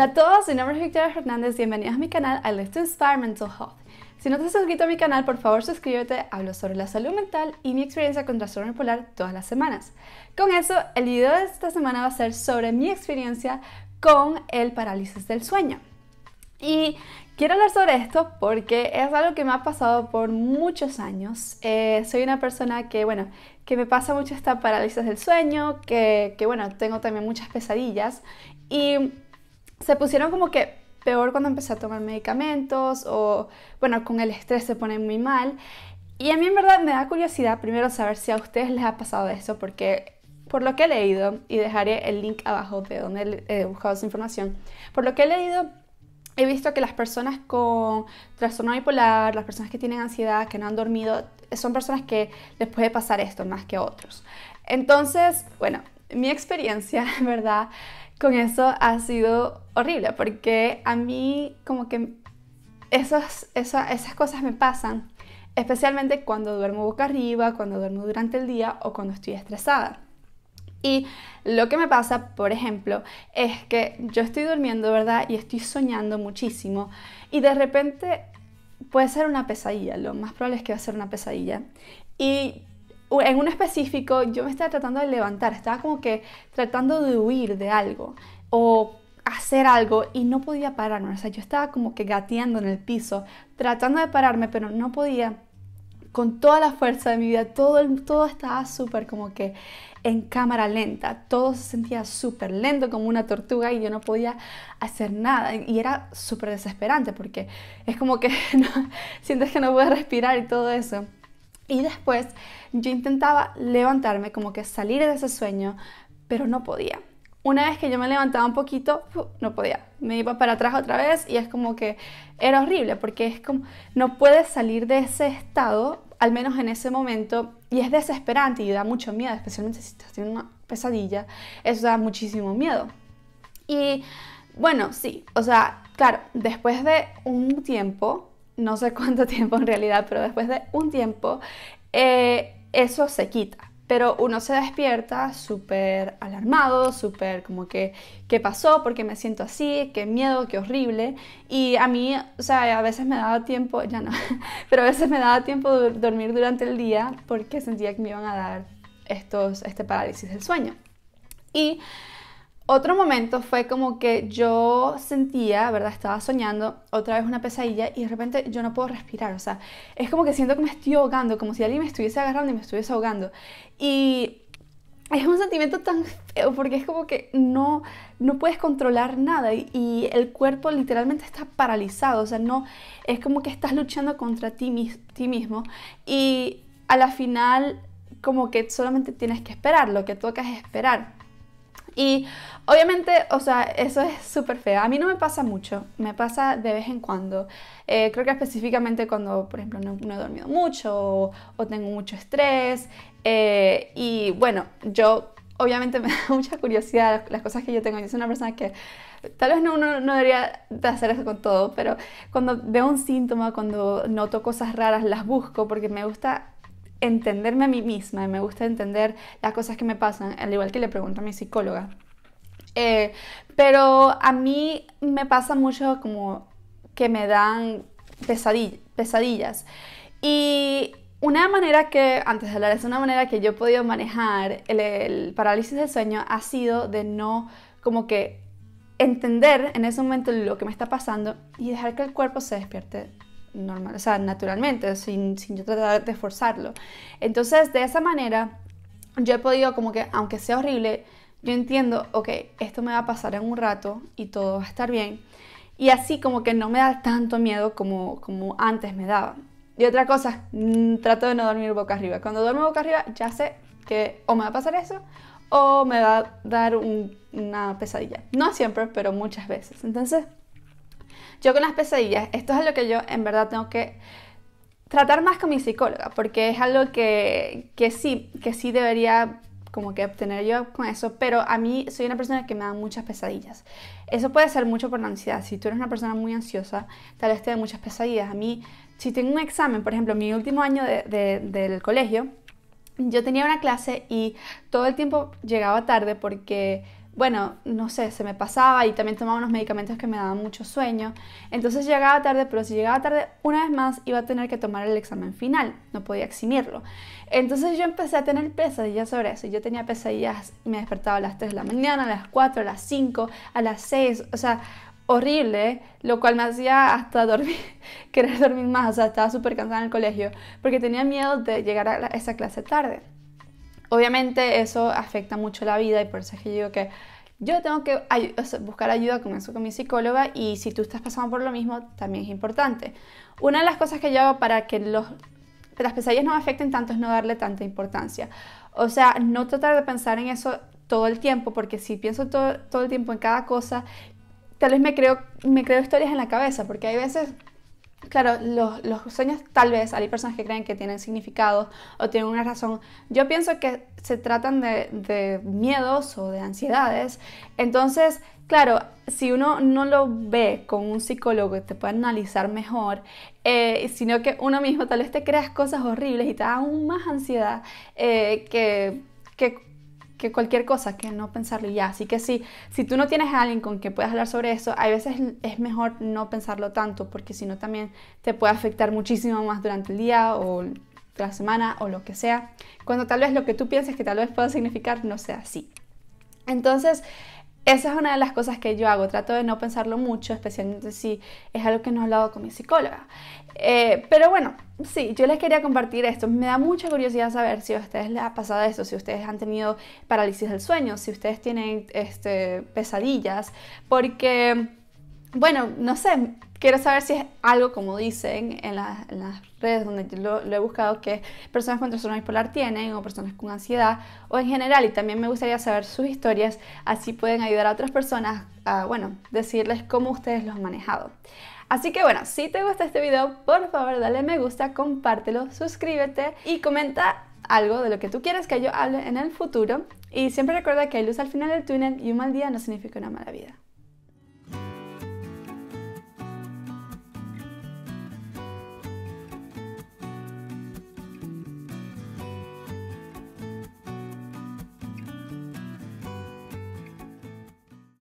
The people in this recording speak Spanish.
Hola a todos, mi nombre es Victoria Hernández, bienvenidos a mi canal I Live to Inspire Mental Health. Si no te has suscrito a mi canal, por favor suscríbete, hablo sobre la salud mental y mi experiencia con trastorno bipolar todas las semanas. Con eso, el video de esta semana va a ser sobre mi experiencia con el parálisis del sueño. Y quiero hablar sobre esto porque es algo que me ha pasado por muchos años. Eh, soy una persona que, bueno, que me pasa mucho esta parálisis del sueño, que, que bueno, tengo también muchas pesadillas y se pusieron como que peor cuando empecé a tomar medicamentos o, bueno, con el estrés se ponen muy mal. Y a mí en verdad me da curiosidad primero saber si a ustedes les ha pasado eso, porque por lo que he leído, y dejaré el link abajo de donde he buscado esa información, por lo que he leído, he visto que las personas con trastorno bipolar, las personas que tienen ansiedad, que no han dormido, son personas que les puede pasar esto más que a otros. Entonces, bueno, mi experiencia, en ¿verdad? con eso ha sido horrible, porque a mí como que esas, cosas me pasan, especialmente cuando duermo boca arriba, cuando duermo durante el día o cuando estoy estresada. Y lo que me pasa, por ejemplo, es que yo estoy durmiendo, ¿verdad? Y estoy soñando muchísimo. Y de repente puede ser una pesadilla, lo más probable es que va a ser una pesadilla. Y en un específico yo me estaba tratando de levantar, estaba como que tratando de huir de algo o hacer algo y no podía pararme, o sea, yo estaba como que gateando en el piso, tratando de pararme, pero no podía con toda la fuerza de mi vida, todo, todo estaba súper como que en cámara lenta, todo se sentía súper lento como una tortuga y yo no podía hacer nada y era súper desesperante porque es como que sientes que no puedes respirar y todo eso. Y después yo intentaba levantarme, como que salir de ese sueño, pero no podía. Una vez que yo me levantaba un poquito, no podía. Me iba para atrás otra vez y es como que era horrible porque es como, no puedes salir de ese estado, al menos en ese momento, y es desesperante y da mucho miedo, especialmente si estás teniendo una pesadilla, eso da muchísimo miedo. Y bueno, sí, o sea, claro, después de un tiempo no sé cuánto tiempo en realidad, pero después de un tiempo, eh, eso se quita. Pero uno se despierta súper alarmado, súper como que, ¿qué pasó? ¿Por qué me siento así? ¿Qué miedo? ¿Qué horrible? Y a mí, o sea, a veces me daba tiempo, ya no, pero a veces me daba tiempo de dormir durante el día porque sentía que me iban a dar estos, este parálisis del sueño. Y otro momento fue como que yo sentía, ¿verdad? Estaba soñando otra vez una pesadilla y de repente yo no puedo respirar, o sea, es como que siento que me estoy ahogando, como si alguien me estuviese agarrando y me estuviese ahogando. Y es un sentimiento tan feo porque es como que no, no puedes controlar nada y, el cuerpo literalmente está paralizado, o sea, no, es como que estás luchando contra ti, ti mismo y a la final como que solamente tienes que esperar, lo que toca es esperar. Y obviamente, o sea, eso es súper feo. A mí no me pasa mucho, me pasa de vez en cuando. Eh, creo que específicamente cuando, por ejemplo, no, he dormido mucho o, tengo mucho estrés. Eh, y bueno, yo obviamente me da mucha curiosidad las cosas que yo tengo. Yo soy una persona que tal vez no, no, debería hacer eso con todo, pero cuando veo un síntoma, cuando noto cosas raras, las busco porque me gusta entenderme a mí misma, y me gusta entender las cosas que me pasan, al igual que le pregunto a mi psicóloga. Eh, pero a mí me pasa mucho como que me dan pesadill pesadillas. Y una manera que, antes de hablar, es una manera que yo he podido manejar el, el parálisis del sueño ha sido de no como que entender en ese momento lo que me está pasando y dejar que el cuerpo se despierte normal, o sea, naturalmente, sin, yo tratar de forzarlo. Entonces, de esa manera, yo he podido como que, aunque sea horrible, yo entiendo, ok, esto me va a pasar en un rato y todo va a estar bien. Y así como que no me da tanto miedo como, como antes me daba. Y otra cosa, mm, trato de no dormir boca arriba. Cuando duermo boca arriba ya sé que o me va a pasar eso o me va a dar una pesadilla. No siempre, pero muchas veces. Entonces, yo con las pesadillas, esto es lo que yo en verdad tengo que tratar más con mi psicóloga, porque es algo que, sí, que sí debería como que obtener yo con eso, pero a mí soy una persona que me da muchas pesadillas. Eso puede ser mucho por la ansiedad. Si tú eres una persona muy ansiosa, tal vez te dé muchas pesadillas. A mí, si tengo un examen, por ejemplo, mi último año del colegio, yo tenía una clase y todo el tiempo llegaba tarde porque bueno, no sé, se me pasaba y también tomaba unos medicamentos que me daban mucho sueño. Entonces llegaba tarde, pero si llegaba tarde una vez más iba a tener que tomar el examen final, no podía eximirlo. Entonces yo empecé a tener pesadillas sobre eso. Yo tenía pesadillas, y me despertaba a las 3 de la mañana, a las 4, a las 5, a las 6, o sea, horrible, lo cual me hacía hasta dormir, querer dormir más, o sea, estaba súper cansada en el colegio, porque tenía miedo de llegar a esa clase tarde obviamente eso afecta mucho la vida y por eso es que yo digo que yo tengo que buscar ayuda con eso con mi psicóloga y si tú estás pasando por lo mismo también es importante. Una de las cosas que yo hago para que los, las pesadillas no me afecten tanto es no darle tanta importancia. O sea, no tratar de pensar en eso todo el tiempo, porque si pienso todo, todo el tiempo en cada cosa, tal vez me creo, me creo historias en la cabeza, porque hay veces Claro, los, sueños tal vez, hay personas que creen que tienen significado o tienen una razón. Yo pienso que se tratan de, miedos o de ansiedades. Entonces, claro, si uno no lo ve con un psicólogo que te pueda analizar mejor, eh, sino que uno mismo tal vez te creas cosas horribles y te da aún más ansiedad eh, que, que que cualquier cosa, que no pensarlo ya. Así que sí, si tú no tienes a alguien con quien puedas hablar sobre eso, a veces es mejor no pensarlo tanto, porque si no también te puede afectar muchísimo más durante el día o la semana o lo que sea, cuando tal vez lo que tú pienses que tal vez pueda significar no sea así. Entonces, esa es una de las cosas que yo hago, trato de no pensarlo mucho, especialmente si es algo que no he hablado con mi psicóloga. Eh, pero bueno, sí, yo les quería compartir esto. Me da mucha curiosidad saber si a ustedes les ha pasado esto, si ustedes han tenido parálisis del sueño, si ustedes tienen este, pesadillas, porque, bueno, no sé, quiero saber si es algo como dicen en, las redes donde lo, lo, he buscado que personas con trastorno bipolar tienen o personas con ansiedad o en general y también me gustaría saber sus historias así pueden ayudar a otras personas a bueno decirles cómo ustedes los han manejado Así que bueno, si te gusta este video, por favor dale me gusta, compártelo, suscríbete y comenta algo de lo que tú quieres que yo hable en el futuro. Y siempre recuerda que hay luz al final del túnel y un mal día no significa una mala vida.